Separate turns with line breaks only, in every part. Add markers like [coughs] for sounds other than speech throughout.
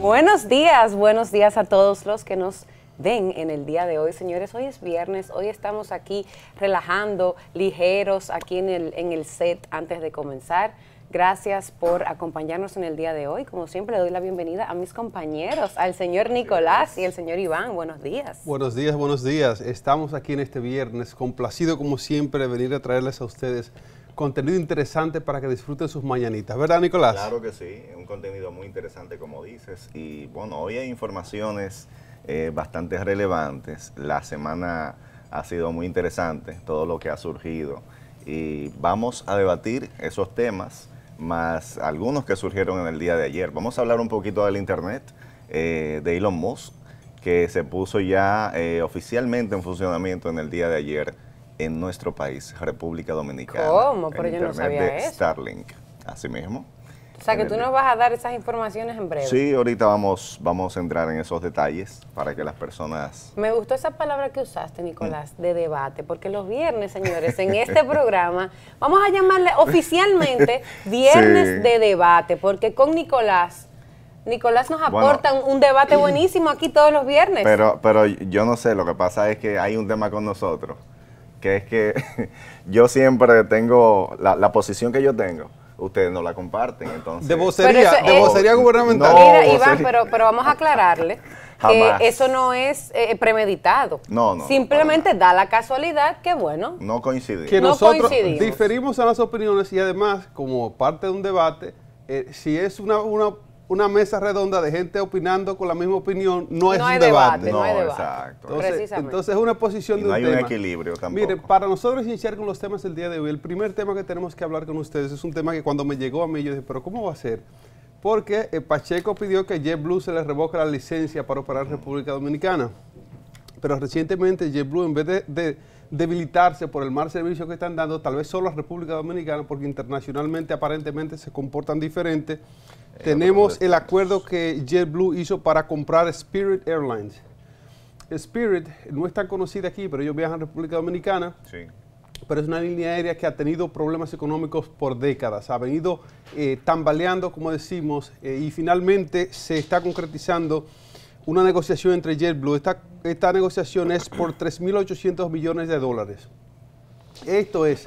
Buenos días, buenos días a todos los que nos ven en el día de hoy, señores. Hoy es viernes, hoy estamos aquí relajando, ligeros, aquí en el, en el set antes de comenzar. Gracias por acompañarnos en el día de hoy. Como siempre, doy la bienvenida a mis compañeros, al señor Nicolás y el señor Iván. Buenos días.
Buenos días, buenos días. Estamos aquí en este viernes, complacido como siempre de venir a traerles a ustedes contenido interesante para que disfruten sus mañanitas, ¿verdad, Nicolás? Claro
que sí, un contenido muy interesante, como dices. Y bueno, hoy hay informaciones eh, bastante relevantes. La semana ha sido muy interesante, todo lo que ha surgido. Y vamos a debatir esos temas, más algunos que surgieron en el día de ayer. Vamos a hablar un poquito del Internet, eh, de Elon Musk, que se puso ya eh, oficialmente en funcionamiento en el día de ayer en nuestro país, República Dominicana. ¿Cómo? Pero yo no sabía de Starlink, así mismo.
O sea, que tú nos vas a dar esas informaciones en breve. Sí,
ahorita vamos, vamos a entrar en esos detalles para que las personas...
Me gustó esa palabra que usaste, Nicolás, mm. de debate, porque los viernes, señores, en este [laughs] programa, vamos a llamarle oficialmente [laughs] Viernes de Debate, porque con Nicolás Nicolás nos aporta un debate [clears throat] buenísimo aquí todos los viernes. Pero,
pero yo no sé, lo que pasa es que hay un tema con nosotros que es que [laughs] yo siempre tengo la, posición que yo tengo ustedes no la comparten. Entonces. De
vocería, de gubernamental. mira,
Iván, pero, pero vamos a aclararle [laughs] que eso no es eh, eh, premeditado. No, no. Simplemente da la casualidad que, bueno.
No coincidimos. Que
nosotros diferimos a las opiniones y además, como parte de un debate, eh, si es una una mesa redonda de gente opinando con la misma opinión no, es un debate. No, Exacto. Entonces, es una posición de un hay un
equilibrio tampoco.
Mire, para nosotros iniciar con los temas del día de hoy, el primer tema que tenemos que hablar con ustedes es un tema que cuando me llegó a mí yo dije, pero ¿cómo va a ser? Porque eh, Pacheco pidió que JetBlue se le revoque la licencia para operar en República Dominicana. Pero recientemente JetBlue, en vez de, de debilitarse por el mal servicio que están dando, tal vez solo a República Dominicana, porque internacionalmente aparentemente se comportan diferente, tenemos el acuerdo que JetBlue hizo para comprar Spirit Airlines. Spirit no es tan conocida aquí, pero ellos viajan a República Dominicana. Sí. Pero es una línea aérea que ha tenido problemas económicos por décadas. Ha venido eh, tambaleando, como decimos, eh, y finalmente se está concretizando una negociación entre JetBlue. Esta, esta negociación es por 3.800 millones de dólares. Esto es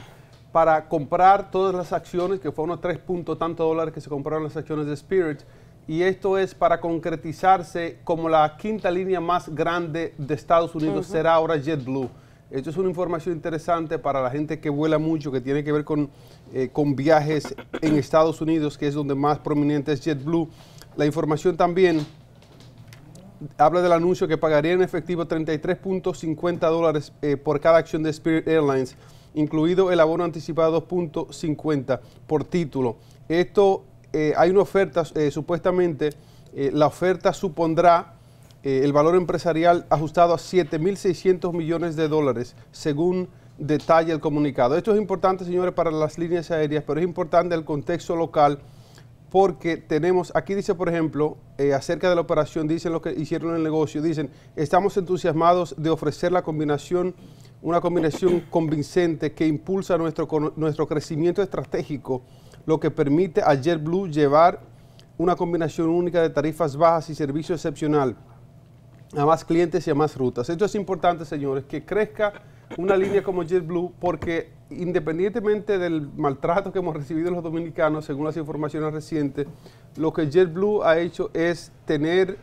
para comprar todas las acciones, que fueron unos 3 puntos tanto dólares que se compraron las acciones de Spirit, y esto es para concretizarse como la quinta línea más grande de Estados Unidos será ahora JetBlue. Esto es una información interesante para la gente que vuela mucho, que tiene que ver con, eh, con viajes en Estados Unidos, que es donde más prominente es JetBlue. La información también habla del anuncio que pagaría en efectivo 33.50 dólares eh, por cada acción de Spirit Airlines incluido el abono anticipado 2.50 por título. Esto, eh, hay una oferta, eh, supuestamente eh, la oferta supondrá el valor empresarial ajustado a 7.600 millones de dólares, según detalla el comunicado. Esto es importante, señores, para las líneas aéreas, pero es importante el contexto local porque tenemos, aquí dice por ejemplo, acerca de la operación, dicen lo que hicieron el negocio, dicen, estamos entusiasmados de ofrecer la combinación una combinación convincente que impulsa nuestro, nuestro crecimiento estratégico, lo que permite a JetBlue llevar una combinación única de tarifas bajas y servicio excepcional a más clientes y a más rutas. Esto es importante, señores, que crezca una línea como JetBlue porque independientemente del maltrato que hemos recibido los dominicanos, según las informaciones recientes, lo que JetBlue ha hecho es tener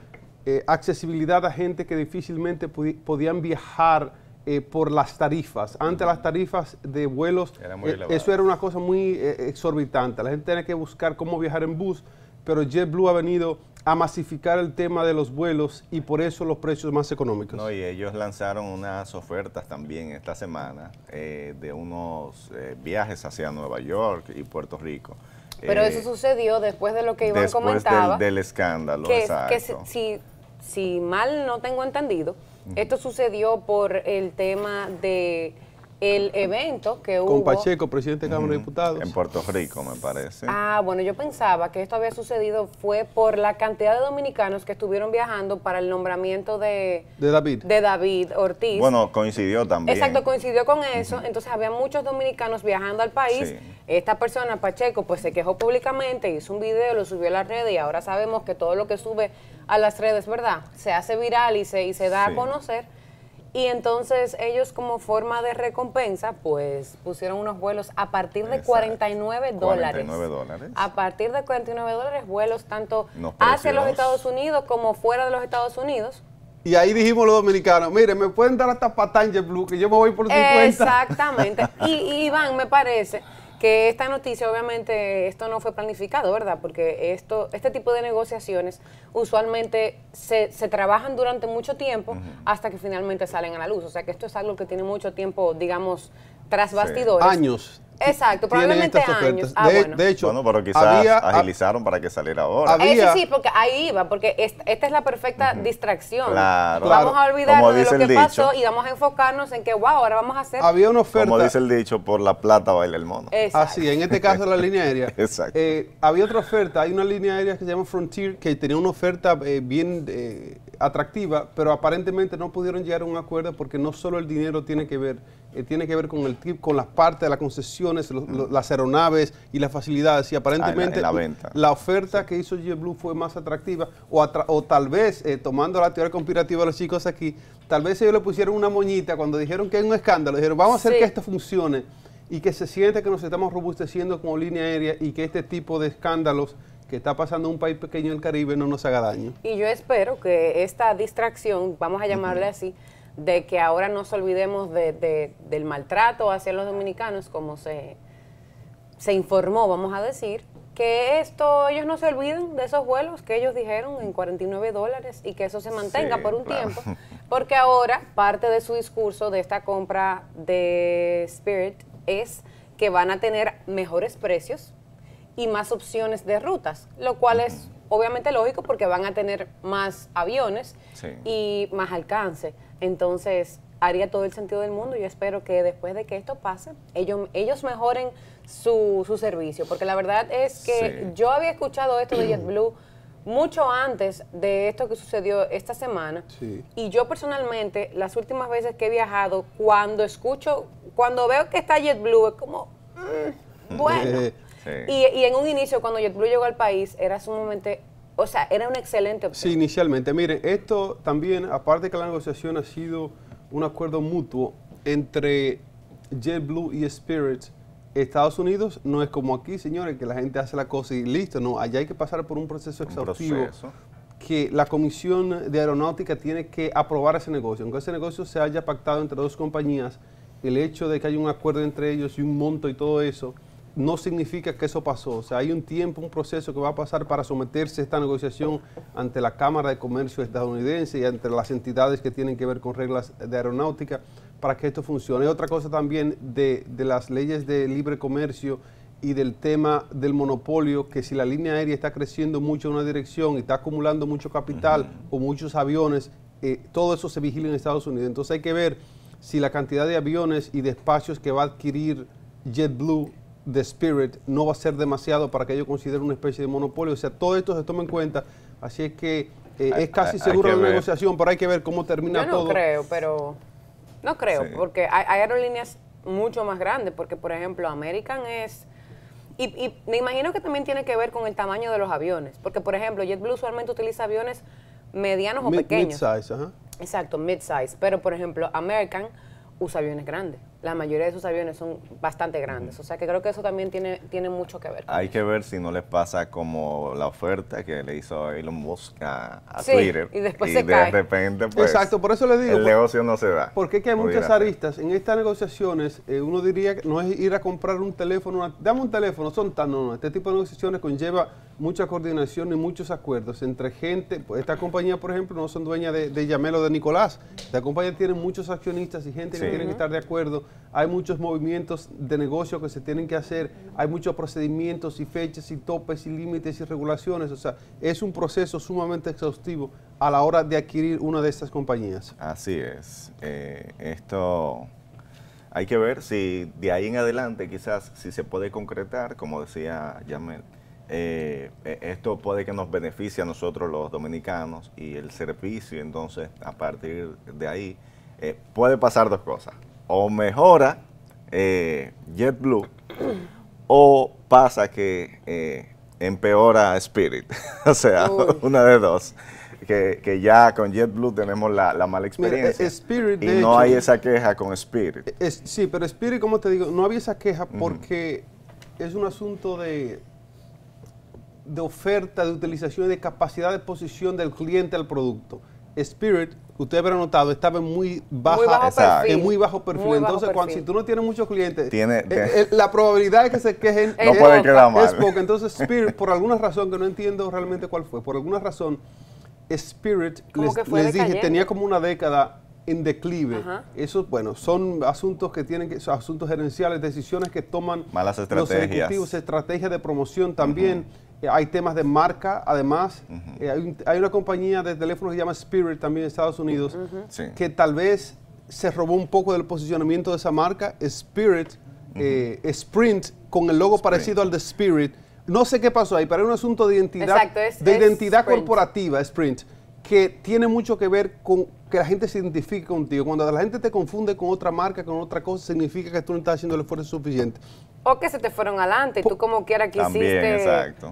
eh, accesibilidad a gente que difícilmente podían viajar eh, por las tarifas. Antes las tarifas de vuelos, eh, eso era una cosa muy eh, exorbitante. La gente tenía que buscar cómo viajar en bus, pero JetBlue ha venido a masificar el tema de los vuelos y por eso los precios más económicos. No,
y ellos lanzaron unas ofertas también esta semana de unos viajes hacia Nueva York y Puerto Rico. Pero eso
sucedió después de lo que iba después comentaba. Del,
escándalo, que, Que
si, si mal no tengo entendido, esto sucedió por el tema de el evento que hubo... Con Pacheco,
presidente de Cámara de mm, Diputados. En Puerto Rico, me parece.
Ah, bueno, yo pensaba que esto había sucedido fue por la cantidad de dominicanos que estuvieron viajando para el nombramiento de... De David. De David Ortiz. Bueno,
coincidió también. Exacto,
coincidió con eso. Entonces había muchos dominicanos viajando al país. Esta persona, Pacheco, pues se quejó públicamente, hizo un video, lo subió a las redes y ahora sabemos que todo lo que sube a las redes, ¿verdad? Se hace viral y se, y se da a conocer. Y entonces ellos como forma de recompensa, pues pusieron unos vuelos a partir de 49 dólares. 49 dólares. A partir de 49 dólares, vuelos tanto hacia los Estados Unidos como fuera de los Estados Unidos.
Y ahí dijimos los dominicanos, mire, me pueden dar hasta patanje Blue que yo me voy por 50.
Exactamente. [laughs] y, y Iván, me parece que esta noticia, obviamente, esto no fue planificado, ¿verdad? Porque esto, este tipo de negociaciones usualmente se, se trabajan durante mucho tiempo hasta que finalmente salen a la luz. O sea que esto es algo que tiene mucho tiempo, digamos, tras bastidores. Años Exacto, probablemente años. de, ah,
hecho, bueno, pero quizás agilizaron para que saliera ahora. Había, sí,
porque ahí iba, porque esta, es la perfecta distracción. Claro, vamos a olvidarnos de lo que pasó y vamos a enfocarnos en que, wow, ahora vamos a hacer. Había
una oferta. Como dice el dicho, por la plata baila el mono. Exacto. Así, ah, en este caso la línea aérea. [laughs] Exacto.
Eh, había otra oferta, hay una línea aérea que se llama Frontier que tenía una oferta eh, bien eh, atractiva, pero aparentemente no pudieron llegar a un acuerdo porque no solo el dinero tiene que ver, eh, tiene que ver con el TIP, con las partes de las concesiones, mm. las aeronaves y las facilidades. Y aparentemente ah, la, oferta que hizo G-Blue fue más atractiva, o, o tal vez, eh, tomando la teoría conspirativa de los chicos aquí, tal vez ellos le pusieron una moñita cuando dijeron que hay un escándalo, dijeron, vamos a hacer que esto funcione y que se siente que nos estamos robusteciendo como línea aérea y que este tipo de escándalos que está pasando un país pequeño del Caribe no nos haga daño.
Y yo espero que esta distracción, vamos a llamarle así, de que ahora nos olvidemos del maltrato hacia los dominicanos, como se, se informó, vamos a decir, que esto, ellos no se olviden de esos vuelos que ellos dijeron en 49 dólares y que eso se mantenga por un tiempo, porque ahora parte de su discurso de esta compra de Spirit es que van a tener mejores precios y más opciones de rutas, lo cual es obviamente lógico porque van a tener más aviones y más alcance. Entonces, haría todo el sentido del mundo. Yo espero que después de que esto pase, ellos, ellos mejoren su, servicio, porque la verdad es que yo había escuchado esto de JetBlue mucho antes de esto que sucedió esta semana. Y yo personalmente, las últimas veces que he viajado, cuando escucho, cuando veo que está JetBlue, es como, mm, [laughs] bueno, y, en un inicio, cuando JetBlue llegó al país, era sumamente, o sea, era un excelente Sí,
inicialmente. Miren, esto también, aparte que la negociación ha sido un acuerdo mutuo entre JetBlue y Spirit, Estados Unidos no es como aquí, señores, que la gente hace la cosa y listo, no, allá hay que pasar por un proceso exhaustivo. que la Comisión de Aeronáutica tiene que aprobar ese negocio. Aunque ese negocio se haya pactado entre dos compañías, el hecho de que haya un acuerdo entre ellos y un monto y todo eso, no significa que eso pasó. O sea, hay un tiempo, un proceso que va a pasar para someterse a esta negociación ante la Cámara de Comercio estadounidense y ante las entidades que tienen que ver con reglas de aeronáutica para que esto funcione. Otra cosa también de, las leyes de libre comercio y del tema del monopolio, que si la línea aérea está creciendo mucho en una dirección y está acumulando mucho capital o muchos aviones, eh, todo eso se vigila en Estados Unidos. Entonces hay que ver si la cantidad de aviones y de espacios que va a adquirir JetBlue de Spirit no va a ser demasiado para que ellos consideren una especie de monopolio. O sea, todo esto se toma en cuenta. Así es que eh, es casi seguro la negociación, pero hay que ver cómo termina no todo. No creo, pero.
No creo, porque hay, aerolíneas mucho más grandes, porque, por ejemplo, American es. Y, me imagino que también tiene que ver con el tamaño de los aviones, porque, por ejemplo, JetBlue usualmente utiliza aviones medianos o pequeños. Mid-size, ajá. Exacto, mid-size. Pero, por ejemplo, American usa aviones grandes la mayoría de sus aviones son bastante grandes. O sea que creo que eso también tiene, tiene mucho que ver.
Hay que ver si no les pasa como la oferta que le hizo Elon Musk a, a Twitter. Y después de repente, pues, Exacto, por eso le digo. El negocio no se da. Porque hay muchas
aristas. En estas negociaciones, eh, uno diría que no es ir a comprar un teléfono, dame un teléfono, son tan. No, este tipo de negociaciones conlleva mucha coordinación y muchos acuerdos entre gente. Pues, esta compañía, por ejemplo, no son dueñas de, de Yamelo de Nicolás. Esta compañía tiene muchos accionistas y gente que tienen que estar de acuerdo hay muchos movimientos de negocio que se tienen que hacer, hay muchos procedimientos y fechas y topes y límites y regulaciones, o sea, es un proceso sumamente exhaustivo a la hora de adquirir una de estas compañías.
Así es, eh, esto hay que ver si de ahí en adelante quizás si se puede concretar, como decía Yamel, eh, e, esto puede que nos beneficie a nosotros los dominicanos y el servicio, entonces a partir de ahí eh, puede pasar dos cosas o mejora eh, JetBlue o pasa que eh, empeora Spirit. [laughs] o sea, una de dos. Que, ya con JetBlue tenemos la, mala e-, experiencia. y no hay esa queja con Spirit.
E-, sí, pero Spirit, como te digo, no había esa queja porque es un asunto de, de oferta, de utilización de capacidad de posición del cliente al producto. Spirit usted habrán notado, estaba muy baja, muy bajo perfil. muy bajo perfil. Entonces, cuando si tú no tienes muchos clientes, eh, eh, la probabilidad de que se quejen [laughs] no es, puede Entonces, Spirit, por alguna razón que no entiendo realmente cuál fue, por alguna razón, Spirit, les, dije, tenía como una década en declive. Eso, bueno, son asuntos que tienen que, asuntos gerenciales, decisiones que toman los ejecutivos, estrategias de promoción también. Eh, hay temas de marca, además. Eh, hay, una compañía de teléfonos que se llama Spirit también en Estados Unidos, que tal vez se robó un poco del posicionamiento de esa marca. Spirit, eh, Sprint, con el logo parecido al de Spirit. No sé qué pasó ahí, pero es un asunto de identidad, de identidad corporativa, Sprint, que tiene mucho que ver con que la gente se identifique contigo. Cuando la gente te confunde con otra marca, con otra cosa, significa que tú no estás haciendo el esfuerzo suficiente.
O que se te fueron adelante y tú como quiera quisiste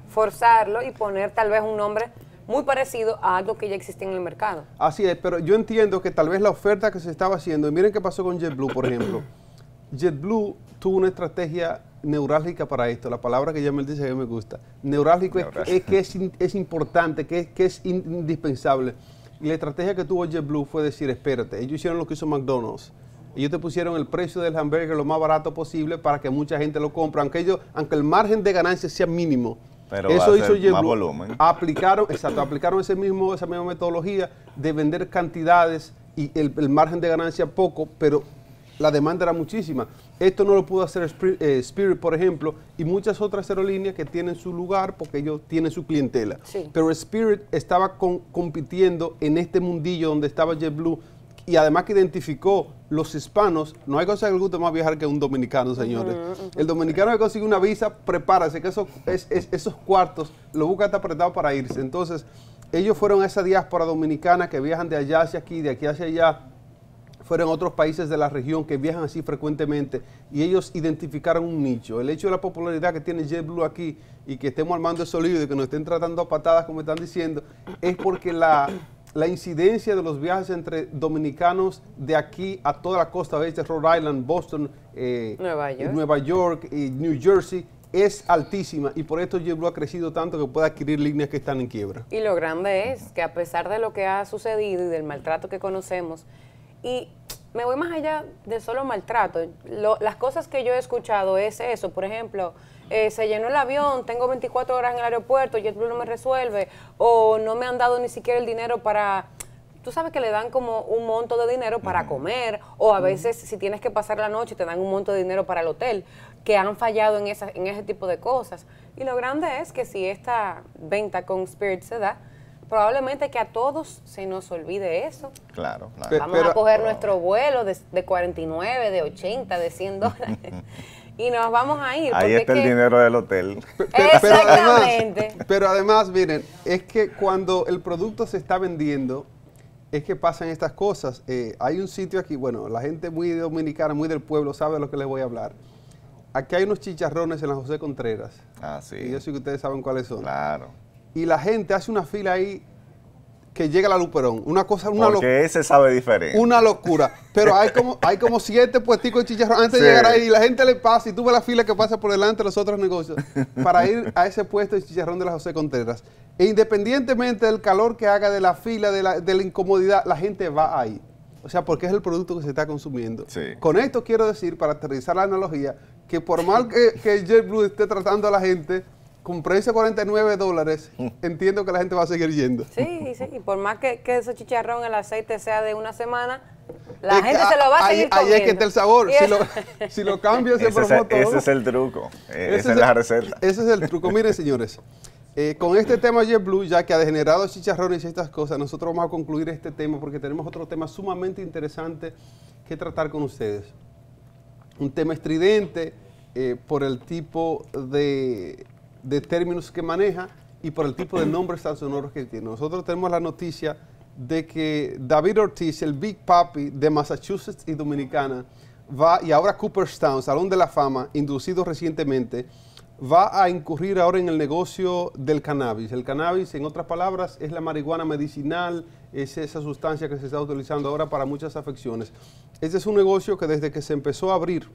forzarlo y poner tal vez un nombre muy parecido a algo que ya existía en el mercado.
Así es, pero yo entiendo que tal vez la oferta que se estaba haciendo, y miren qué pasó con JetBlue, por ejemplo. [coughs] JetBlue tuvo una estrategia neurálgica para esto, la palabra que ya me dice que me gusta. Neurálgico, Es, que es, importante, que es, indispensable. Y la estrategia que tuvo JetBlue fue decir, espérate, ellos hicieron lo que hizo McDonald's ellos te pusieron el precio del hamburger lo más barato posible para que mucha gente lo compre, aunque, ellos, aunque el margen de ganancia sea mínimo. Pero eso hizo JetBlue... Aplicaron, exacto, aplicaron ese mismo, esa misma metodología de vender cantidades y el, margen de ganancia poco, pero la demanda era muchísima. Esto no lo pudo hacer eh, Spirit, por ejemplo, y muchas otras aerolíneas que tienen su lugar porque ellos tienen su clientela. Pero Spirit estaba compitiendo en este mundillo donde estaba JetBlue y además que identificó los hispanos, no hay cosa que le guste más viajar que un dominicano, señores. El dominicano que consigue una visa, prepárese, que esos, es, esos cuartos lo busca hasta apretado para irse. Entonces, ellos fueron a esa diáspora dominicana que viajan de allá hacia aquí, de aquí hacia allá, fueron otros países de la región que viajan así frecuentemente y ellos identificaron un nicho. El hecho de la popularidad que tiene JetBlue aquí y que estemos armando el sólido y que nos estén tratando a patadas, como están diciendo, es porque la la incidencia de los viajes entre dominicanos de aquí a toda la costa de Rhode Island, Boston, eh, Nueva, York. y New Jersey, es altísima y por esto JetBlue ha crecido tanto que puede adquirir líneas que están en quiebra.
Y lo grande es que a pesar de lo que ha sucedido y del maltrato que conocemos, y me voy más allá de solo maltrato, las cosas que yo he escuchado es eso, por ejemplo, eh, se llenó el avión, tengo 24 horas en el aeropuerto, JetBlue no me resuelve, o no me han dado ni siquiera el dinero para... Tú sabes que le dan como un monto de dinero para comer, o a veces si tienes que pasar la noche te dan un monto de dinero para el hotel, que han fallado en, esa, en ese tipo de cosas. Y lo grande es que si esta venta con Spirit se da, probablemente que a todos se nos olvide eso.
Claro, claro. Vamos a coger
oh. nuestro vuelo de, de 49, de 80, de 100 dólares. [laughs] y nos vamos a ir. Ahí está el dinero del
hotel. [laughs]
Pero, además, miren, es que cuando el producto se está vendiendo, es que pasan estas cosas. Eh, hay un sitio aquí, bueno, la gente muy dominicana, muy del pueblo, sabe de lo que les voy a hablar. Aquí hay unos chicharrones en la José Contreras. Ah, sí. yo sé que ustedes saben cuáles son. Claro. Y la gente hace una fila ahí que llega la Luperón. Una cosa, una locura. ese sabe diferente. Una locura. Pero hay como, hay como siete puesticos de chicharrón antes de llegar ahí y la gente le pasa y tú ves la fila que pasa por delante de los otros negocios para ir a ese puesto de chicharrón de la José Contreras. E independientemente del calor que haga, de la fila, de la, incomodidad, la gente va ahí. O sea, porque es el producto que se está consumiendo. Con esto quiero decir, para aterrizar la analogía, que por mal que, que JetBlue esté tratando a la gente, con precio 49 dólares, mm. entiendo que la gente va a seguir yendo.
Sí, sí, y por más que, ese chicharrón, el aceite sea de una semana,
la gente se lo va a seguir comiendo. Ahí es que está el sabor. [laughs] Si lo, si cambias, se Ese, ese es el truco. Eh, esa es, la receta. Ese es el truco. Miren, señores, eh, con este tema Blue, ya que ha degenerado chicharrones y estas cosas, nosotros vamos a concluir este tema porque tenemos otro tema sumamente interesante que tratar con ustedes. Un tema estridente eh, por el tipo de de términos que maneja y por el tipo de nombres tan sonoros que tiene. Nosotros tenemos la noticia de que David Ortiz, el Big Papi de Massachusetts y Dominicana, va, y ahora Cooperstown, Salón de la Fama, inducido recientemente, va a incurrir ahora en el negocio del cannabis. El cannabis, en otras palabras, es la marihuana medicinal, es esa sustancia que se está utilizando ahora para muchas afecciones. Este es un negocio que desde que se empezó a abrir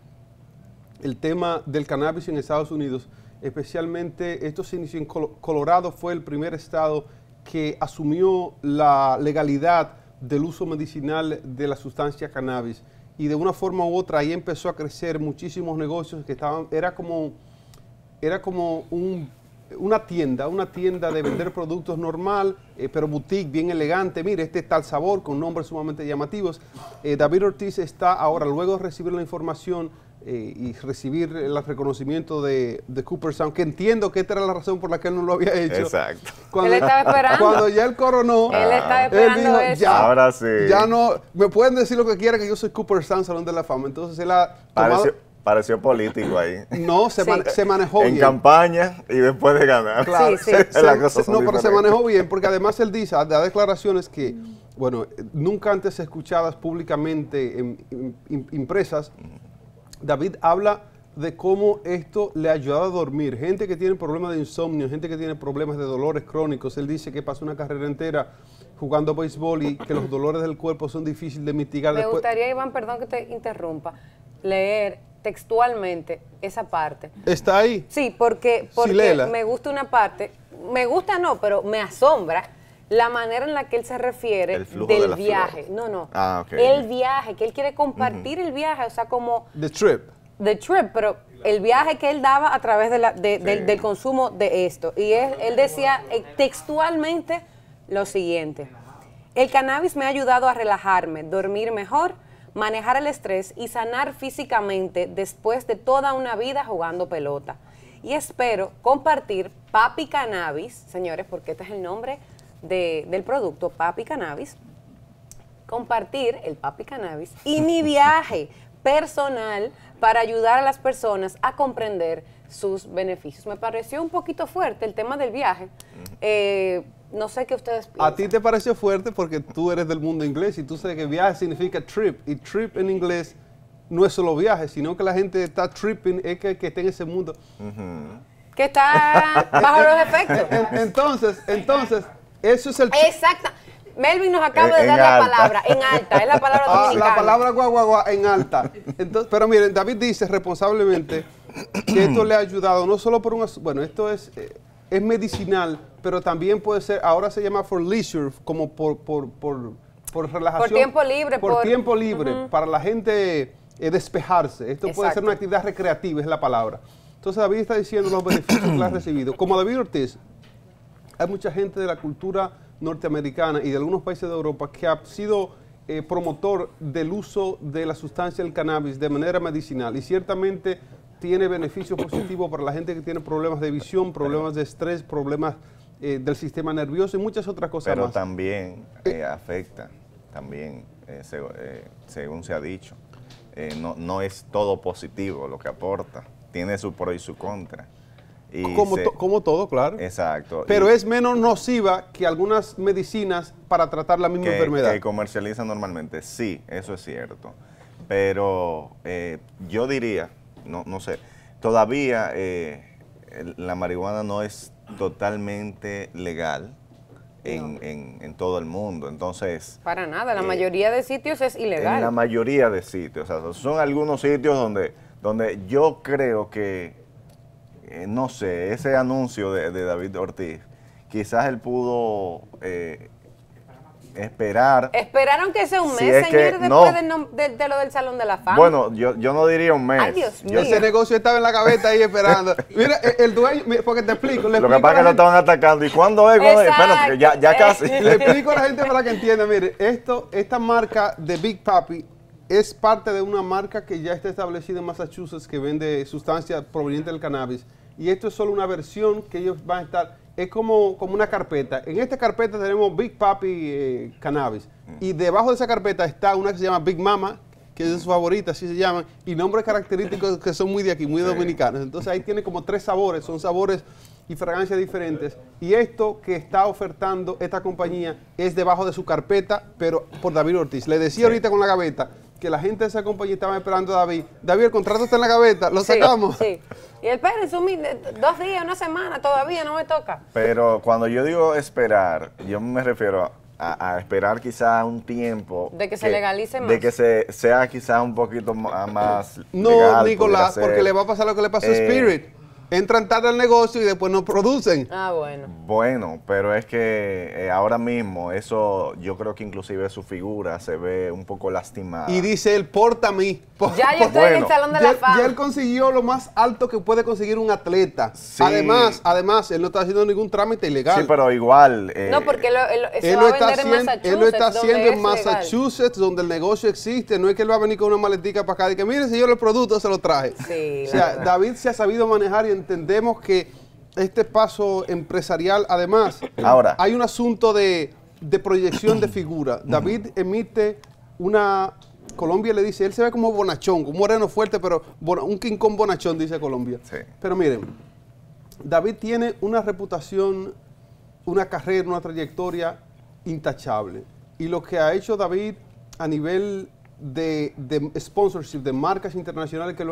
el tema del cannabis en Estados Unidos, especialmente esto se inició en Colorado, fue el primer estado que asumió la legalidad del uso medicinal de la sustancia cannabis. Y de una forma u otra ahí empezó a crecer muchísimos negocios que estaban, era como, era como una tienda, una tienda de vender productos normal, eh, pero boutique, bien elegante. Mire, este tal sabor con nombres sumamente llamativos. Eh, David Ortiz está ahora, luego de recibir la información eh, y recibir el reconocimiento de, de Cooper Sound, que entiendo que esta era la razón por la que él no lo había hecho. Exacto. Cuando, él estaba esperando. Cuando ya él coronó, él, dijo, ya, ahora sí. Ya no, me pueden decir lo que quieran, que yo soy Cooper Sound, Salón de la Fama. Entonces él ha tomado...
Pareció, político ahí.
No, se, manejó bien. En
campaña y después de ganar. Claro, no, pero se manejó bien,
porque además él dice, da declaraciones que, bueno, nunca antes escuchadas públicamente en, impresas, David habla de cómo esto le ha ayudado a dormir. Gente que tiene problemas de insomnio, gente que tiene problemas de dolores crónicos. Él dice que pasó una carrera entera jugando béisbol y que los dolores del cuerpo son difíciles de mitigar. Me gustaría,
Iván, perdón que te interrumpa, leer textualmente esa parte. ¿Está ahí? Sí, porque, porque me gusta una parte, me gusta no, pero me asombra la manera en la que él se refiere del viaje. No, no.
Ah, el
viaje, que él quiere compartir el viaje, o sea, como... The trip. The trip, pero el viaje que él daba a través del, consumo de esto. Y él decía eh, textualmente lo siguiente. El cannabis me ha ayudado a relajarme, dormir mejor, manejar el estrés y sanar físicamente después de toda una vida jugando pelota. Y espero compartir Papi Cannabis, señores, porque este es el nombre del producto Papi Cannabis, compartir el Papi Cannabis y mi [laughs] viaje personal para ayudar a las personas a comprender sus beneficios. Me pareció un poquito fuerte el tema del viaje. Eh, no sé qué ustedes A ti
te pareció fuerte porque tú eres del mundo inglés y tú sabes que viaje significa trip y trip en inglés no es solo viaje, sino que la gente está tripping, es que, está en ese mundo.
Que está
bajo los efectos. [laughs] entonces, entonces eso es el...
Exacto. Melvin nos acaba eh, de dar la palabra, en alta, es la palabra
[laughs] ah, La palabra guaguaguá en alta. pero miren, David dice responsablemente que esto le ha ayudado no solo por un... Bueno, esto es, eh, es medicinal, pero también puede ser, ahora se llama for leisure, como por, por, por, por relajación. Por tiempo libre. Por, tiempo libre, para la gente eh, despejarse. Esto puede ser una actividad recreativa, es la palabra. Entonces David está diciendo los beneficios que ha recibido. Como David Ortiz, hay mucha gente de la cultura norteamericana y de algunos países de Europa que ha sido eh, promotor del uso de la sustancia del cannabis de manera medicinal y ciertamente tiene beneficios positivos para la gente que tiene problemas de visión, problemas de estrés, problemas eh, del sistema nervioso y muchas otras cosas Pero
también eh, afecta, también, según se ha dicho. no, no es todo positivo lo que aporta, tiene su pro y su contra como, como todo, claro. Exacto.
Pero es menos nociva que algunas medicinas para tratar la misma enfermedad. Que
comercializan normalmente, sí, eso es cierto. Pero eh, yo diría, no, no sé, todavía eh, la marihuana no es totalmente legal. En, todo el mundo. Entonces.
Para nada, la eh, mayoría de sitios es ilegal. En la
mayoría de sitios. son algunos sitios donde, donde yo creo que eh, no sé, ese anuncio de, David Ortiz, quizás él pudo eh, esperar.
Esperaron que sea un mes, señor, después de, lo del Salón de la Fama. Bueno,
yo, yo no diría un mes. Ay, Dios mío. Ese negocio estaba en la cabeza ahí esperando.
[laughs] Mira, el dueño, porque te explico. lo que pasa es que lo estaban atacando. ¿Y cuándo es? espera ya, ya casi. [laughs] le explico a la gente para que entienda. Mire, esto, esta marca de Big Papi es parte de una marca que ya está establecida en Massachusetts que vende sustancias provenientes del cannabis y esto es solo una versión que ellos van a estar, es como, como una carpeta. En esta carpeta tenemos Big Papi eh, Cannabis y debajo de esa carpeta está una que se llama Big Mama, que es su favorita, así se llama. y nombres característicos que son muy de aquí, muy dominicanos. Entonces ahí tiene como tres sabores, son sabores y fragancias diferentes. Y esto que está ofertando esta compañía es debajo de su carpeta, pero por David Ortiz. Le decía ahorita con la gaveta que la gente de esa compañía estaba esperando a David. David, el contrato está en la gaveta, lo sacamos. Sí.
Y el Pérez, dos días, una semana, todavía no me toca.
Pero cuando yo digo esperar, yo me refiero a, esperar quizá un tiempo. De que, se legalice más. De que se, sea quizá un poquito más. legal. no, Nicolás, porque le va a
pasar lo que le pasó a eh, Spirit entran tarde al negocio y después no producen. Ah, bueno.
Bueno, pero es que eh, ahora mismo eso, yo creo que inclusive su figura se ve un poco
lastimada. Y dice él, porta a mí. ya yo estoy en el Salón de la Fama. Ya él consiguió lo más alto que puede conseguir un atleta. Además, además, él no está haciendo ningún trámite ilegal. Sí, pero igual. Eh, no,
porque él, lo está a haciendo, en Massachusetts. Él lo está en Massachusetts,
donde el negocio existe. No es que él va a venir con una maletica para acá y que, mire, señor, el producto se lo traje. Sí. O sea, David se ha sabido manejar y entendemos que este paso empresarial, además, [clears throat] Ahora. hay un asunto de, proyección de figura. [clears throat] David emite una... Colombia le dice, él se ve como bonachón, un moreno fuerte, pero un quincón bonachón, dice Colombia. Pero miren, David tiene una reputación, una carrera, una trayectoria intachable. Y lo que ha hecho David a nivel de, de sponsorship de marcas internacionales que,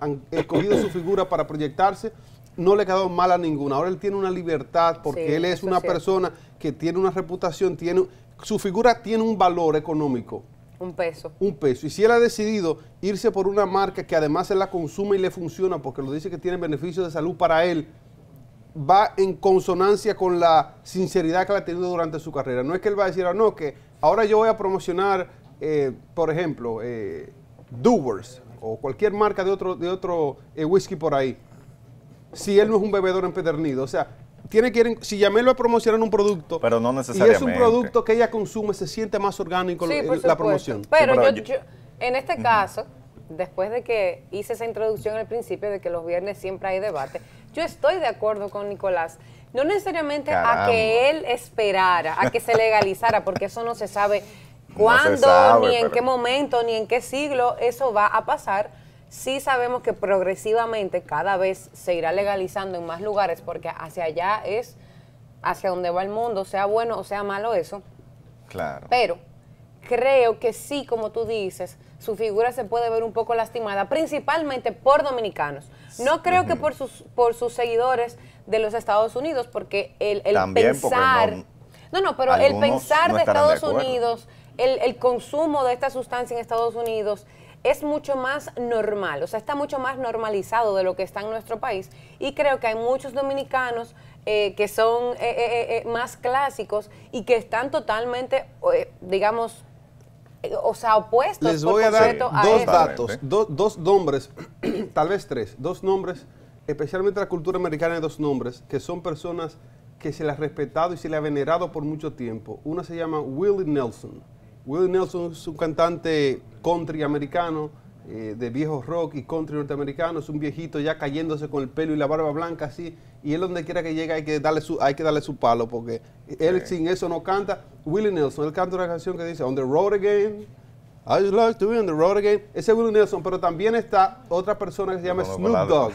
han escogido su figura para proyectarse no le ha quedado mal a ninguna. Ahora él tiene una libertad porque él es una persona que tiene una reputación, tiene su figura tiene un valor económico. Un peso. Un peso. Y si él ha decidido irse por una marca que además él la consume y le funciona porque lo dice que tiene beneficios de salud para él, va en consonancia con la sinceridad que la ha tenido durante su carrera. No es que él va a decir, ah, no, que ahora yo voy a promocionar eh, por ejemplo, eh, o cualquier marca de otro, de otro eh, whisky por ahí, si él no es un bebedor empedernido, o sea, tiene que ir, si llamé a promocionar un producto, pero no necesariamente. y es un producto que ella consume, se siente más orgánico la promoción. Pero, yo,
en este caso, después de que hice esa introducción al principio de que los viernes siempre hay debate, yo estoy de acuerdo con Nicolás. No necesariamente a que él esperara, a que se legalizara, porque eso no se sabe
cuándo, ni en qué
momento, ni en qué siglo eso va a pasar. Sí sabemos que progresivamente cada vez se irá legalizando en más lugares porque hacia allá es hacia donde va el mundo, sea bueno o sea malo eso. Claro. Pero creo que sí, como tú dices, su figura se puede ver un poco lastimada, principalmente por dominicanos. No creo que por sus, por sus seguidores de los Estados Unidos, porque el, pensar... No, no, pero el pensar de Estados Unidos el, consumo de esta sustancia en Estados Unidos es mucho más normal, o sea, está mucho más normalizado de lo que está en nuestro país. Y creo que hay muchos dominicanos eh, que son eh, eh, más clásicos y que están totalmente, digamos, o sea, opuestos. Les voy a dar dos datos,
dos nombres, [clears throat] tal vez tres, dos nombres, especialmente la cultura americana de dos nombres, que son personas que se le ha respetado y se le ha venerado por mucho tiempo. Una se llama Willie Nelson Willie Nelson es un cantante country americano, eh, de viejo rock y country norteamericano, es un viejito ya cayéndose con el pelo y la barba blanca así, y él donde quiera que llegue hay que darle su, hay que darle su palo, porque él sin eso no canta. Willie Nelson, él canta una canción que dice On the Road Again, I just like to be on the road again. Ese es Willie Nelson, pero también está otra persona que se llama Snoop Dogg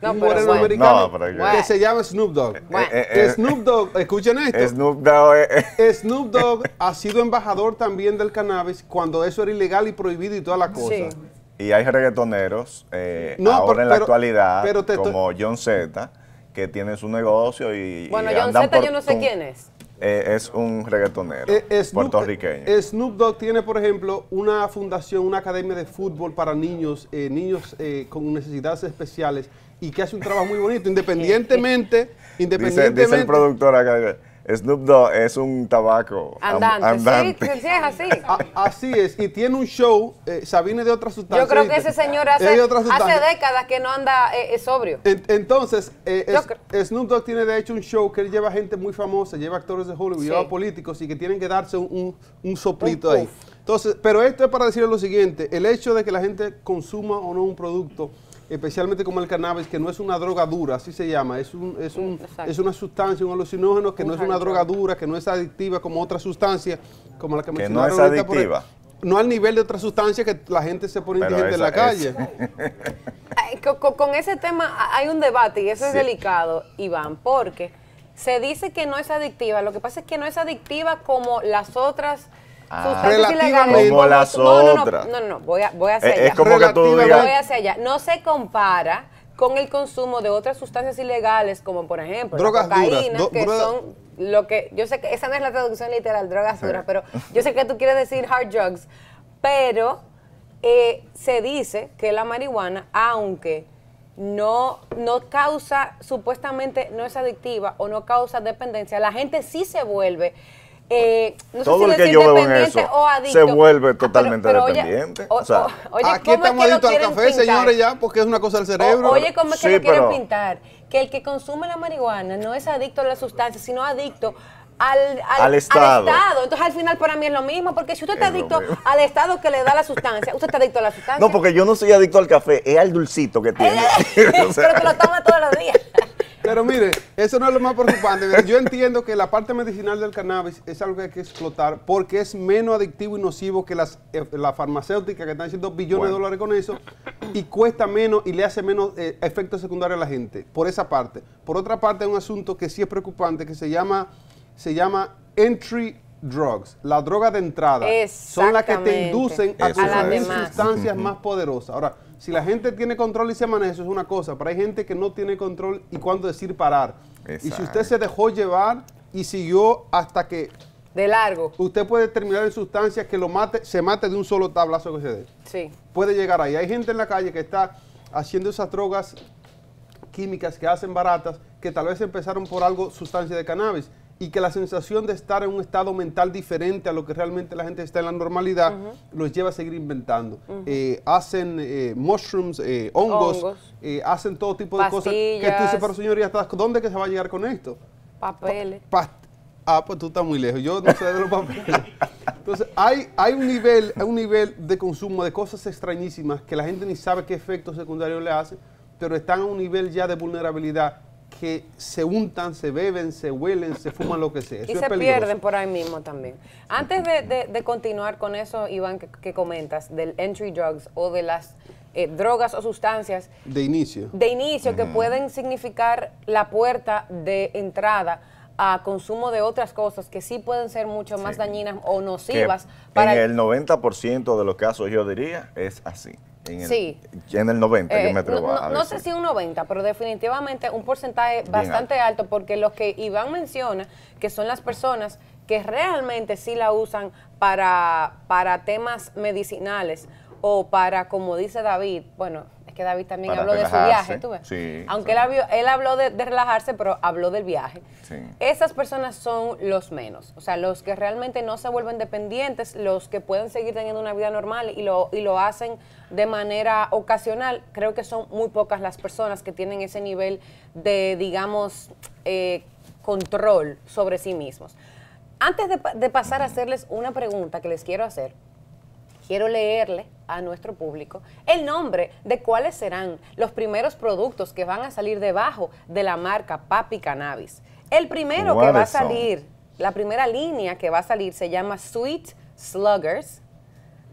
que se llama Snoop Dogg. Eh, eh, eh, Snoop Dogg, escuchen esto. Snoop Dogg, ha sido embajador también del cannabis cuando eso era ilegal y prohibido y toda la cosa.
Y hay reggaetoneros ahora en la actualidad, como John Z, que tiene su negocio y. Bueno, John Z, yo no sé quién es. es un reggaetonero puertorriqueño.
Snoop Dogg tiene, por ejemplo, una fundación, una academia de fútbol para niños, niños con necesidades especiales, y que hace un trabajo muy bonito, independientemente, independientemente. [laughs] Dice, el productor
acá. Snoop Dogg es un tabaco andante.
Sí, es así. [laughs] así es, y tiene un show, eh, Sabine de otra sustancia. Yo creo que ese señor hace, hace
décadas que no anda eh, eh,
sobrio. entonces, es, Snoop Dogg tiene de hecho un show que él lleva gente muy famosa, lleva actores de Hollywood, lleva políticos y que tienen que darse un, un, soplito ahí. Entonces, pero esto es para decir lo siguiente, el hecho de que la gente consuma o no un producto especialmente como el cannabis, que no es una droga dura, así se llama, es, es, una sustancia, un alucinógeno que no es una droga dura, que no es adictiva como otra sustancia, como la que, que no es adictiva. no al nivel de otra sustancia que la gente se pone indigente en la calle.
[laughs] con, ese tema hay un debate y eso es delicado, Iván, porque se dice que no es adictiva. Lo que pasa es que no es adictiva como las otras
Ah. como las
otras. No, no, voy, hacia allá. No se compara con el consumo de otras sustancias ilegales, como por ejemplo cocaína, que son lo que. Yo sé que esa no es la traducción literal, drogas duras, pero yo sé que tú quieres decir hard drugs. Pero eh, se dice que la marihuana, aunque no, no causa, supuestamente no es adictiva o no causa dependencia, la gente sí se vuelve eh, no Todo sé si el que yo veo en eso se vuelve
ah, totalmente
dependiente. o, sea, oye, aquí estamos adictos al café, pintar? señores, ya,
porque es una cosa del cerebro. oye, ¿cómo es que sí, quieren
pintar? Que el que consume la marihuana no es adicto a la sustancia, sino adicto al, al, estado. Entonces, al final, para mí es lo mismo, porque si usted está adicto al Estado que le
da la sustancia, usted está adicto a la sustancia. No,
porque yo no soy adicto al café, es al dulcito que tiene. Eh, [laughs] pero que lo
toma todos los días. Pero mire, eso no es lo más preocupante. [laughs] Yo entiendo que la parte medicinal del cannabis es algo que hay que explotar porque es menos adictivo y nocivo que las eh, la farmacéutica, que están haciendo billones de dólares con eso y cuesta menos y le hace menos eh, efectos secundarios a la gente. Por esa parte. Por otra parte, hay un asunto que sí es preocupante que se llama, se llama entry drugs, la droga de entrada, son las que te inducen a consumir sustancias más poderosas. Ahora, si la gente tiene control y se maneja, eso es una cosa, pero hay gente que no tiene control y cuándo decir parar. Y si usted se dejó llevar y siguió hasta que... De largo. Usted puede terminar en sustancias que lo mate, se mate de un solo tablazo que se dé. Sí. Puede llegar ahí. Hay gente en la calle que está haciendo esas drogas químicas que hacen baratas, que tal vez empezaron por algo, sustancia de cannabis y que la sensación de estar en un estado mental diferente a lo que realmente la gente está en la normalidad los lleva a seguir inventando. Eh, hacen eh, mushrooms, eh, hongos, hacen todo tipo de cosas ¿Qué tú dices, pero señoría, ¿dónde que se va a llegar con esto? Papeles. ah, pues tú estás muy lejos. Yo no sé de los papeles. [laughs] Entonces, hay, hay, un nivel, un nivel de consumo de cosas extrañísimas que la gente ni sabe qué efectos secundarios le hacen, pero están a un nivel ya de vulnerabilidad que se untan, se beben, se huelen, se fuman lo que sea. y se pierden por
ahí mismo también. Antes de, continuar con eso, Iván, que, comentas del entry drugs o de las eh, drogas o sustancias.
De inicio. De
inicio, que pueden significar la puerta de entrada a consumo de otras cosas que sí pueden ser mucho más dañinas o nocivas. para en
el 90% de los casos, yo diría, es así. En
el,
el 90, eh, me no, sé
si un 90, pero definitivamente un porcentaje bastante alto. porque los que Iván menciona, que son las personas que realmente sí la usan para, para temas medicinales o para, como dice David, bueno, que David también habló de su viaje, ¿tú ves? Aunque Él, habló de, relajarse, pero habló del viaje. Esas personas son los menos, o sea, los que realmente no se vuelven dependientes, los que pueden seguir teniendo una vida normal y lo, y lo hacen de manera ocasional, creo que son muy pocas las personas que tienen ese nivel de, digamos, eh, control sobre sí mismos. Antes de pasar a hacerles una pregunta que les quiero hacer, quiero leerle a nuestro público el nombre de cuáles serán los primeros productos que van a salir debajo de la marca Papi Cannabis. El primero que va a salir, la primera línea que va a salir se llama Sweet Sluggers.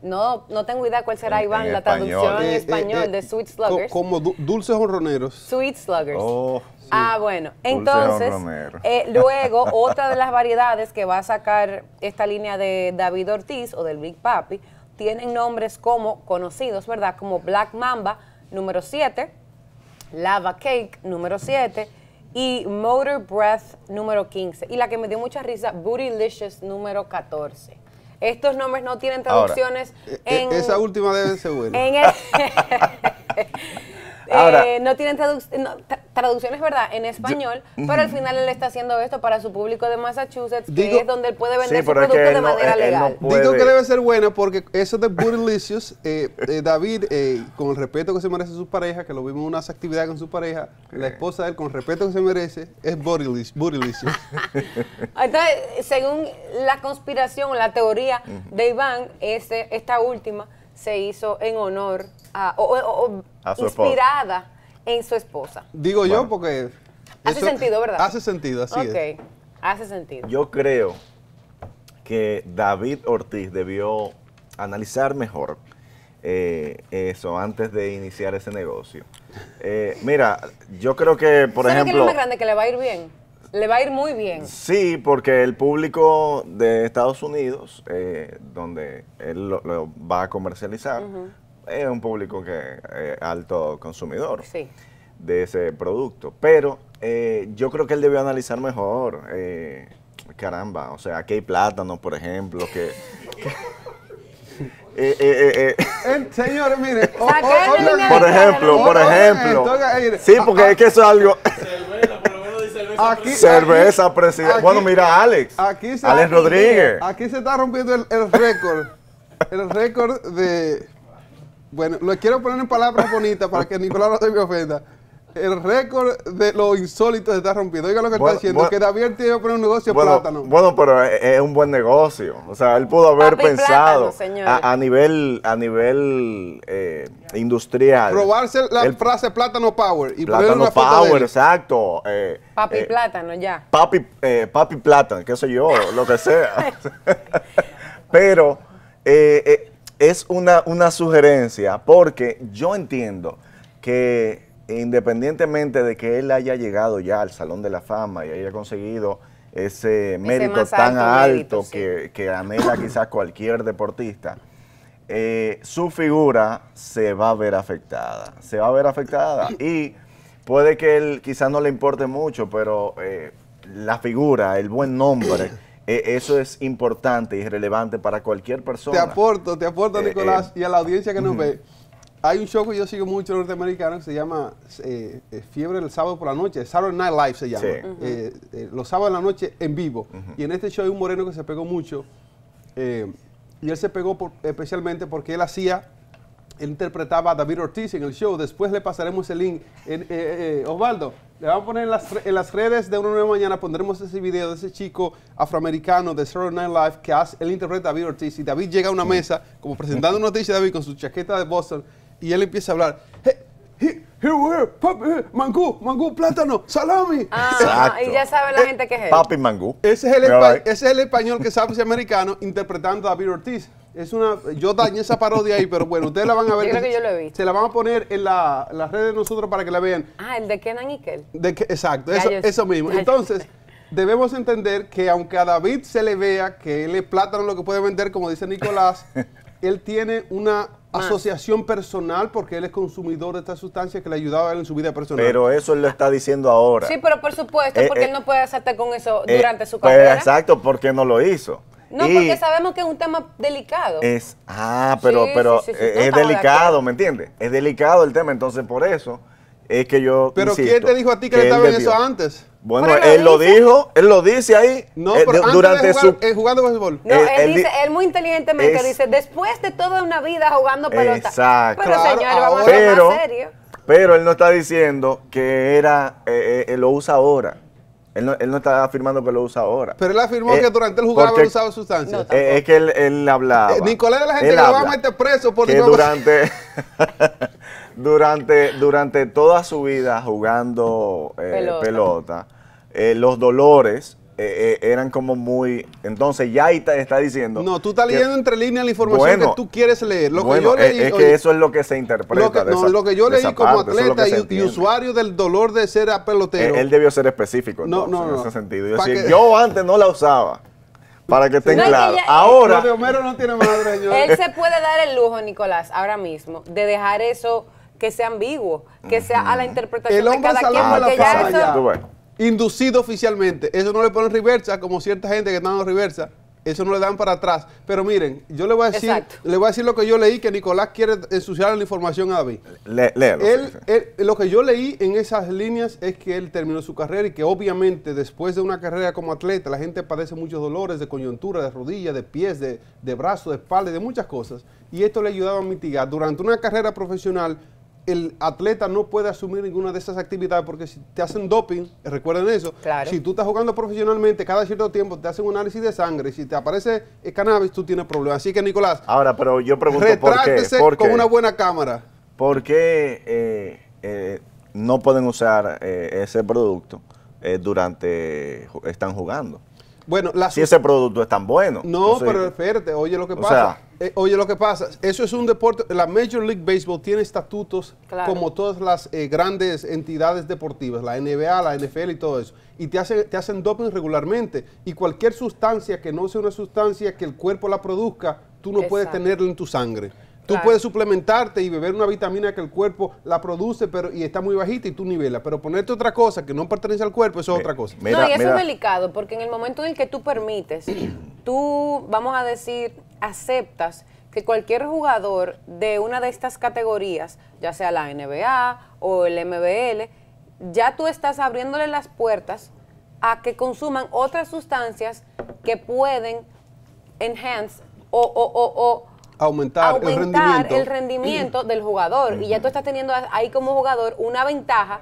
No, no tengo idea cuál será, Iván, la traducción en español eh, eh, eh, de Sweet Sluggers. Como
dulces horroneros.
Sweet Sluggers. Oh, ah, bueno. Entonces, luego, otra de las variedades que va a sacar esta línea de David Ortiz o del Big Papi tienen nombres como conocidos, ¿verdad? Como Black Mamba número 7, Lava Cake número 7 y Motor Breath número 15. Y la que me dio mucha risa, Bootylicious número 14. Estos nombres no tienen traducciones e, e, en... Esa
última debe ser buena. En el, [laughs] [laughs] Eh,
no tienen traducción traducciones, ¿verdad? En español, pero al final él está haciendo esto para su público de Massachusetts, que es donde él puede vender su producto de manera
legal. digo que debe ser buena porque eso de Bootylicious, eh, eh, David, con el respeto que se merece a su pareja, que lo vimos en unas actividades con su pareja, la esposa de él, con el respeto que se merece, es Bootylicious. [laughs]
Entonces, según la conspiración, la teoría de Iván, este, esta última se hizo en honor o, inspirada en su esposa.
Digo yo porque... Hace sentido, ¿verdad? Hace sentido, así okay.
hace sentido.
Yo
creo que David Ortiz debió analizar mejor eh, eso antes de iniciar ese negocio. Eh, mira, yo creo que, por ejemplo... Que es más
grande que le va a ir bien? Le va a ir muy bien.
Sí, porque el público de Estados Unidos, eh, donde él lo, va a comercializar, es un público que es eh, alto consumidor de ese producto. Pero eh, yo creo que él debe analizar mejor. Eh, caramba, o sea, aquí hay plátanos, por ejemplo, que... [laughs] señores, mire, por ejemplo, por ejemplo, sí, porque es que eso es algo. [laughs] Cerveza,
pero cerveza. cerveza, presidente. Bueno, mira, Alex. Aquí se Alex Rodríguez. Aquí se está rompiendo el récord. el récord de bueno, lo quiero poner en palabras bonitas para que Nicolás no se me ofenda. El récord de lo insólito se está rompiendo. Oiga lo que está diciendo, que David tiene que poner un negocio bueno, plátano.
Bueno, pero e, e, es, un buen negocio. O sea, él pudo haber pensado a, nivel, a nivel eh, industrial. Probarse la
frase plátano power y
plátano power, exacto. Eh, papi eh,
plátano, ya.
Papi, papi plátano, qué sé yo, lo que sea. [laughs] [laughs] pero eh, es una, una sugerencia porque yo entiendo que independientemente de que él haya llegado ya al Salón de la Fama y haya conseguido ese mérito tan alto, que, que, anhela quizás cualquier deportista, eh, su figura se va a ver afectada, se va a ver afectada y puede que él quizás no le importe mucho, pero eh, la figura, el buen nombre e, eso es importante y relevante para cualquier persona. Te aporto, te aporto, eh, Nicolás,
eh, y a la audiencia que nos ve. Hay un show que yo sigo mucho norteamericano que se llama eh, Fiebre del sábado por la noche, Saturday Night Live se llama. los sábados de la noche en vivo. Y en este show hay un moreno que se pegó mucho. y él se pegó especialmente porque él hacía interpretaba a David Ortiz en el show. Después le pasaremos el link. En, eh, eh, eh, Osvaldo, le vamos a poner en las, redes de una nueva mañana, pondremos ese video de ese chico afroamericano de Saturday Night Live que hace, él interpreta a David Ortiz. Y David llega a una mesa, como presentando una [laughs] noticia, David con su chaqueta de Boston, y él empieza a hablar. Hey, hey, here, papi, mangú, mangú, plátano, salami. Ah, y ya sabe la
gente que es Papi
mangú. Ese es el, es el español que sabe ser americano interpretando a David Ortiz. Es una, yo dañé esa parodia ahí, pero bueno, ustedes la van a ver. Se la van a poner en la, las redes de nosotros para que la vean. Ah, el
de Kenan y Kel.
De exacto, eso, mismo. [laughs] Entonces, debemos entender que aunque a David se le vea que él es plátano lo que puede vender, como dice Nicolás, [laughs] él tiene una asociación personal porque él es consumidor de estas sustancias que le ayudaba a él en su vida personal. Pero eso él lo está diciendo ahora. Sí,
pero por supuesto, eh, porque eh, él no puede hacerte con eso eh, durante su pues, carrera.
exacto,
porque no lo hizo. No, porque
sabemos que es un tema delicado. Es,
ah, pero, pero es delicado, ¿me entiendes? Es delicado el tema, entonces por eso es que yo. Pero ¿quién te dijo a ti que, le estaba en eso antes? Bueno, él lo dijo, él lo dice ahí. No, eh, pero antes durante su. Eh, jugando béisbol. No, él, dice,
muy inteligentemente dice, después de toda una vida jugando pelota. Exacto. Pero
señor, vamos a serio. Pero él no está diciendo que era, eh, eh lo usa ahora. Él no, él no, está afirmando que lo usa ahora. Pero él afirmó que eh, durante el jugaba no usaba
sustancias. Eh, es
que él, él hablaba. Eh, Nicolás de la gente que lo va a
meter preso por durante,
[laughs] durante, durante toda su vida jugando pelota los dolores eh, eh, eran como muy. Entonces ya ahí está, diciendo. No, tú estás leyendo entre
líneas la información que tú quieres leer. Lo que yo leí, es, que eso es lo que
se interpreta. Lo que, de no, lo que yo leí como atleta y,
usuario del dolor de ser a pelotero. él,
debió ser específico no, en ese sentido.
Yo, antes no la usaba. Para que estén no, claros. Ahora. Lo de Homero no tiene madre, Él se
puede dar el lujo, Nicolás, ahora mismo, de dejar eso que sea ambiguo, que sea a la interpretación de cada quien, porque
ya eso inducido oficialmente. Eso no le ponen reversa, como cierta gente que está dando reversa. Eso no le dan para atrás. Pero miren, yo le voy a decir, le voy a decir lo que yo leí, que Nicolás quiere ensuciar la información a David. lo que yo leí en esas líneas es que él terminó su carrera y que obviamente después de una carrera como atleta, la gente padece muchos dolores de coyuntura, de rodillas, de pies, de, de brazos, de espalda, de muchas cosas. Y esto le ayudaba a mitigar. Durante una carrera profesional, el atleta no puede asumir ninguna de esas actividades porque si te hacen doping, eh, recuerden eso, si tú estás jugando profesionalmente, cada cierto tiempo te hacen un análisis de sangre y si te aparece el eh, cannabis, tú tienes problemas. Así que, Nicolás,
ahora, pero yo pregunto, ¿por qué? con una
buena cámara.
¿Por qué eh, no pueden usar ese producto durante están jugando? Bueno, la si ese producto es tan bueno. No, pero
espérate, oye lo que pasa. Eh, oye, lo que pasa, eso es un deporte, la Major League Baseball tiene estatutos como todas las eh, grandes entidades deportivas, la NBA, la NFL y todo eso, y te, te hacen doping regularmente, y cualquier sustancia que no sea una sustancia que el cuerpo la produzca, tú no puedes tenerla en tu sangre. Tú puedes suplementarte y beber una vitamina que el cuerpo la produce pero y está muy bajita y tú nivelas, pero ponerte otra cosa que no pertenece al cuerpo, eso es otra cosa. no, y eso es
delicado, porque en el momento en el que tú permites, tú, vamos a decir, aceptas que cualquier jugador de una de estas categorías, ya sea la NBA o el MBL, ya tú estás abriéndole las puertas a que consuman otras sustancias que pueden enhance o,
aumentar, el
rendimiento, del jugador. Y ya tú estás teniendo ahí como jugador una ventaja.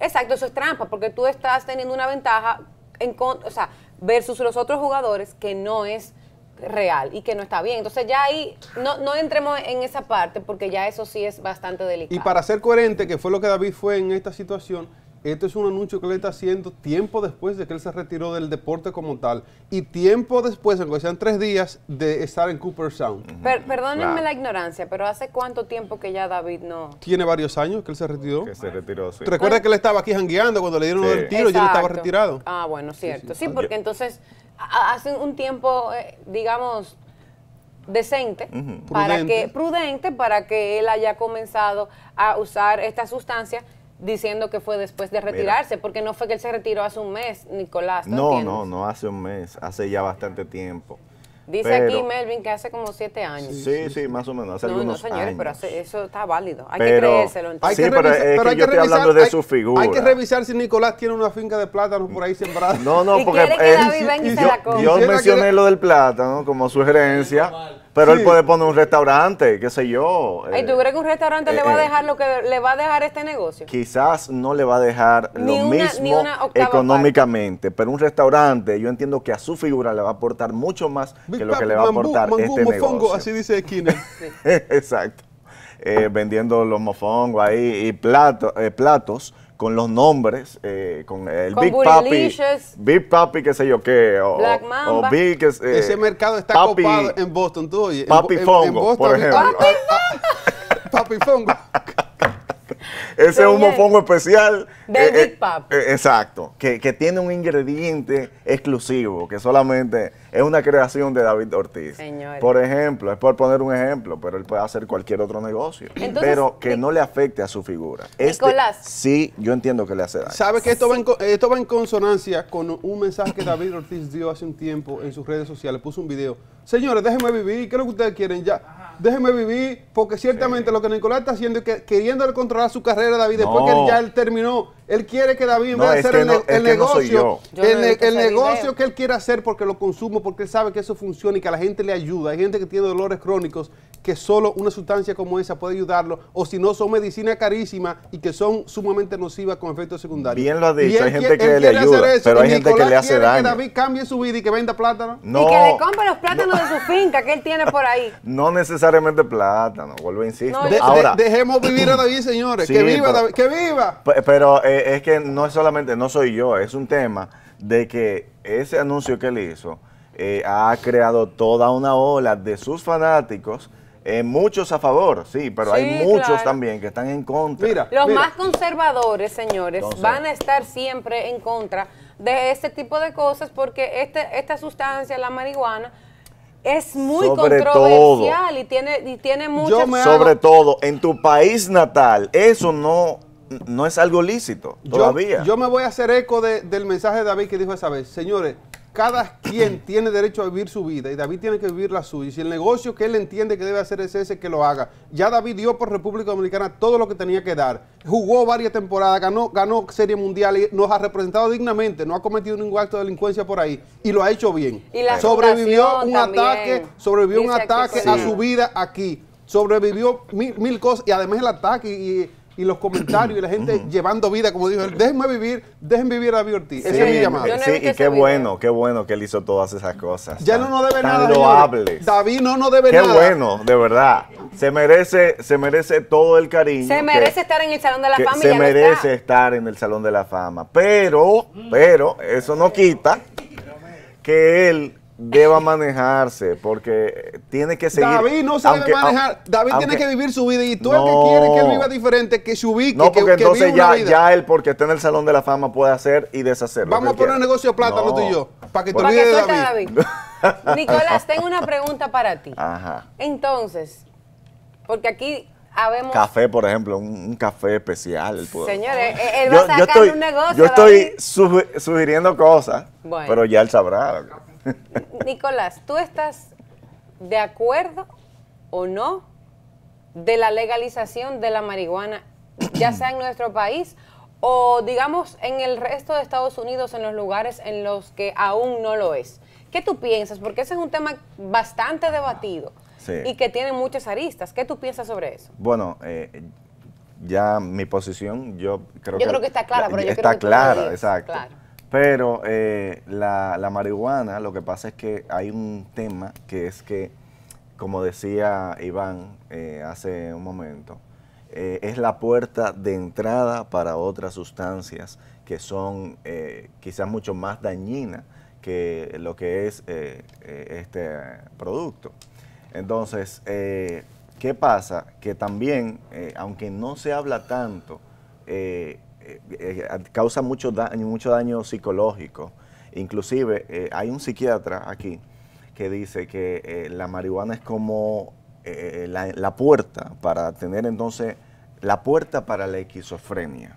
Exacto, eso es trampa, porque tú estás teniendo una ventaja en, contra versus los otros jugadores que no es real y que no está bien. Entonces ya ahí no, no entremos en esa parte porque ya eso sí es bastante delicado. Y para
ser coherente, que fue lo que David fue en esta situación, esto es un anuncio que él está haciendo tiempo después de que él se retiró del deporte como tal y tiempo después, aunque sean tres días, de estar en Cooper Sound.
perdónenme la ignorancia, pero ¿hace cuánto tiempo que ya David no...?
Tiene varios años que él se retiró. Que se retiró, Recuerda que él estaba aquí jangueando cuando le dieron el tiro, y él estaba retirado. Ah, bueno, cierto. sí porque
entonces hace un tiempo, eh, digamos, decente, para prudente. que prudente para que él haya comenzado a usar esta sustancia diciendo que fue después de retirarse, porque no fue que él se retiró hace un mes, Nicolás. no, no,
no hace un mes, hace ya bastante tiempo. Dice aquí
Melvin que hace como siete años. Sí, sí, más o menos, hace
señores, pero
eso está válido. Hay que creérselo. Hay que revisar, figura. Hay que revisar si Nicolás tiene una finca de plátanos por ahí sembrada. No, no, porque... Yo mencioné
lo del plátano como sugerencia. Pero él puede poner un restaurante, qué sé yo. ¿Y tú eh,
crees que un restaurante le va a eh, eh. dejar lo que le va a dejar este negocio?
Quizás no le va a dejar lo mismo económicamente, pero un restaurante yo entiendo que a su figura le va a aportar mucho más que lo que le va a aportar este negocio. así
dice Esquina. [laughs]
Exacto. vendiendo los mofongos ahí y platos, platos con los nombres, eh, con el Big Papi, Big Papi, qué sé yo qué, o, Black Mamba. o Big, ese mercado está copado en
Boston, tú oye, Papi Fongo, por ejemplo. Papi Fongo. [laughs]
[laughs] Ese es un mofongo especial.
De eh, Big eh,
eh, exacto, que, tiene un ingrediente exclusivo, que solamente es una creación de David Ortiz. Por ejemplo, es por poner un ejemplo, pero él puede hacer cualquier otro negocio. pero que no le afecte a su figura. Este, Nicolás. Sí, yo entiendo que le hace daño. Sabes que esto, va en,
esto va en consonancia con un mensaje que David Ortiz dio hace un tiempo en sus redes sociales. Puso un video. Señores, déjenme vivir. ¿Qué es lo que ustedes quieren? Ya déjeme vivir, porque ciertamente lo que Nicolás está haciendo es que queriendo controlar su carrera, David, después que ya él terminó, él quiere que David, vaya a hacer el, negocio, el, el negocio que él quiere hacer porque lo consumo, porque él sabe que eso funciona y que a la gente le ayuda. Hay gente que tiene dolores crónicos que solo una sustancia como esa puede ayudarlo, o si no, son medicinas carísimas y que son sumamente nocivas con efectos secundarios. Bien lo ha dicho, hay gente que le ayuda, pero hay gente que le hace daño. que David cambie su vida y que venda plátano? No, y que le compre los plátanos de su finca que él tiene por ahí. [laughs]
No necesariamente plátano, vuelvo a e insistir. dejemos vivir a David,
señores. que viva, David, que viva.
Pero eh, es que no es solamente, no soy yo, es un tema de que ese anuncio que él hizo eh, ha creado toda una ola de sus fanáticos eh, muchos a favor, sí, pero hay muchos también que están en contra. Los más
conservadores, señores, van a estar siempre en contra de ese tipo de cosas porque este, esta sustancia, la marihuana, es muy controversial y tiene, y tiene
Sobre todo, en tu país natal, eso no no es algo lícito todavía. Yo,
me voy a hacer eco del mensaje de David que dijo esa vez. Señores, cada quien [clears throat] tiene derecho a vivir su vida y David tiene que vivir la suya. Y si el negocio que él entiende que debe hacer es ese, que lo haga. Ya David dio por República Dominicana todo lo que tenía que dar. Jugó varias temporadas, ganó, ganó Serie Mundial y nos ha representado dignamente. No ha cometido ningún acto de delincuencia por ahí y lo ha hecho bien. sobrevivió un ataque, sobrevivió un ataque a su vida aquí. Sobrevivió mil, mil cosas y además el ataque y y los comentarios y la gente llevando vida, como dijo él, déjenme vivir, déjenme vivir a David Ortiz. Ese es mi llamado. sí, y qué bueno,
qué bueno que él hizo todas esas cosas. Ya no nos debe nada.
David no no debe nada. Qué
bueno, de verdad. Se merece, se merece todo el cariño. Se merece
estar en el Salón de la Fama. Se merece
estar en el Salón de la Fama. Pero, pero, eso no quita que él deba manejarse, porque tiene que seguir. David no sabe debe manejar. David tiene que
vivir su vida y tú el que quiere que él viva diferente, que se ubique. No, porque que, entonces ya, ya,
él, porque está en el Salón de la Fama, puede hacer y deshacer. Vamos a poner negocio de plátano no. tú y yo, para que te olvides David. [laughs] David. Nicolás,
tengo una pregunta para ti. Ajá. Entonces, porque aquí Habemos. Café,
por ejemplo, un, café especial. Señores,
él va yo, a sacar estoy, un negocio. Yo estoy
sugiriendo cosas, pero ya él sabrá.
[laughs] Nicolás, ¿tú estás de acuerdo o no de la legalización de la marihuana, ya sea en nuestro país o digamos en el resto de Estados Unidos, en los lugares en los que aún no lo es? ¿Qué tú piensas? Porque ese es un tema bastante debatido y que tiene muchas aristas. ¿Qué tú piensas sobre eso?
Bueno, eh, ya mi posición, yo creo que... está clara, yo Está clara, exacto. Pero eh, la, marihuana, lo que pasa es que hay un tema que es que, como decía Iván eh, hace un momento, eh, es la puerta de entrada para otras sustancias que son quizás mucho más dañinas que lo que es este producto. Entonces, ¿qué pasa? Que también, aunque no se habla tanto, eh, eh, eh, causa mucho daño, mucho daño psicológico. Inclusive hay un psiquiatra aquí que dice que la marihuana es como la, puerta para tener entonces, la puerta para la esquizofrenia.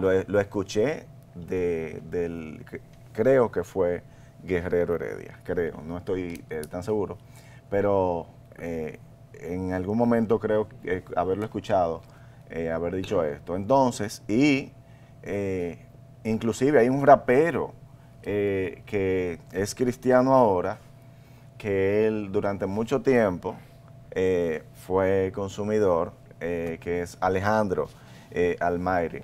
Lo, escuché de, del, creo que fue Guerrero Heredia, creo, no estoy tan seguro, pero en algún momento creo haberlo escuchado eh, haber dicho esto. Entonces, y eh, inclusive hay un rapero eh, que es cristiano ahora, que él durante mucho tiempo fue consumidor, que es Alejandro Almairi.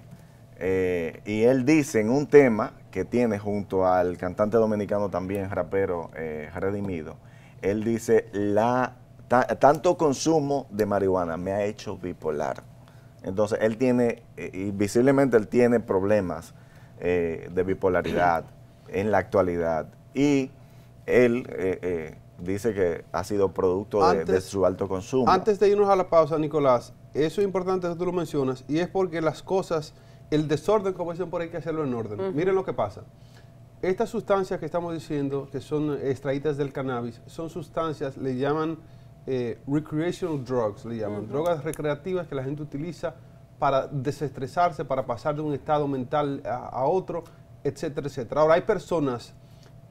y él dice en un tema que tiene junto al cantante dominicano también, rapero redimido, él dice, la, tanto consumo de marihuana me ha hecho bipolar. Entonces, él tiene, eh, y visiblemente él tiene problemas eh, de bipolaridad [clears throat] en la actualidad. Y él eh, dice que ha sido producto de, su alto consumo.
Antes de irnos a la pausa, Nicolás, eso es importante que tú lo mencionas, y es porque las cosas, el desorden, como dicen por ahí, hay que hacerlo en orden. Miren lo que pasa. Estas sustancias que estamos diciendo, que son extraídas del cannabis, son sustancias, le llaman eh, recreational drugs, le llaman, drogas recreativas que la gente utiliza para desestresarse, para pasar de un estado mental a, otro, etcétera, etcétera. Ahora, hay personas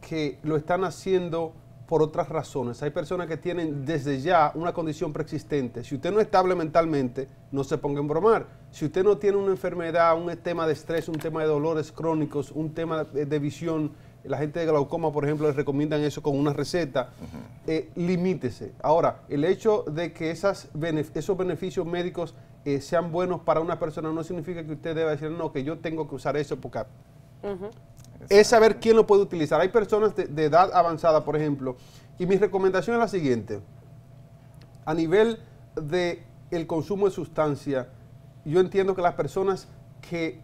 que lo están haciendo por otras razones. Hay personas que tienen desde ya una condición preexistente. Si usted no es estable mentalmente, no se ponga a bromar. Si usted no tiene una enfermedad, un tema de estrés, un tema de dolores crónicos, un tema de, de visión la gente de glaucoma, por ejemplo, les recomiendan eso con una receta. Eh, limítese. Ahora, el hecho de que esos beneficios médicos eh, sean buenos para una persona no significa que usted deba decir, no, que yo tengo que usar eso porque... Es saber quién lo puede utilizar. Hay personas de, edad avanzada, por ejemplo, y mi recomendación es la siguiente. A nivel de consumo de sustancia, yo entiendo que las personas que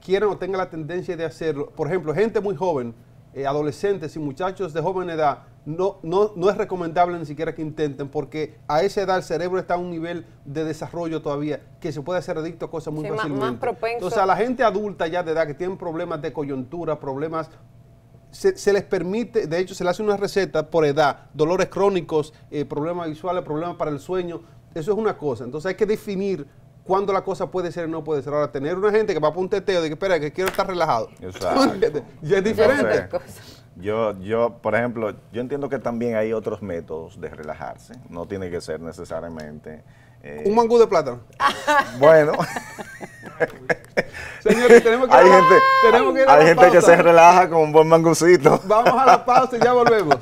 quieran o tengan la tendencia de hacerlo, por ejemplo, gente muy joven, eh, adolescentes y muchachos de joven edad, no, no, no, es recomendable ni siquiera que intenten, porque a esa edad el cerebro está a un nivel de desarrollo todavía que se puede hacer adicto a cosas muy fácilmente. Más, a la gente adulta ya de edad que tienen problemas de coyuntura, problemas se, les permite, de hecho se les hace una receta por edad, dolores crónicos, eh, problemas visuales, problemas para el sueño, eso es una cosa. Entonces hay que definir cuándo la cosa puede ser y no puede ser. Ahora, tener una gente que va para un teteo de que, espera, que quiero estar relajado. [laughs]
Exacto.
ya es diferente.
yo, yo, por ejemplo, yo entiendo que también hay otros métodos de relajarse. No tiene que ser necesariamente... Eh, un mangú de plátano. [laughs] bueno. [laughs] Señores, tenemos que hay gente, que Hay gente que se relaja con un buen mangucito. Vamos a la pausa y ya volvemos.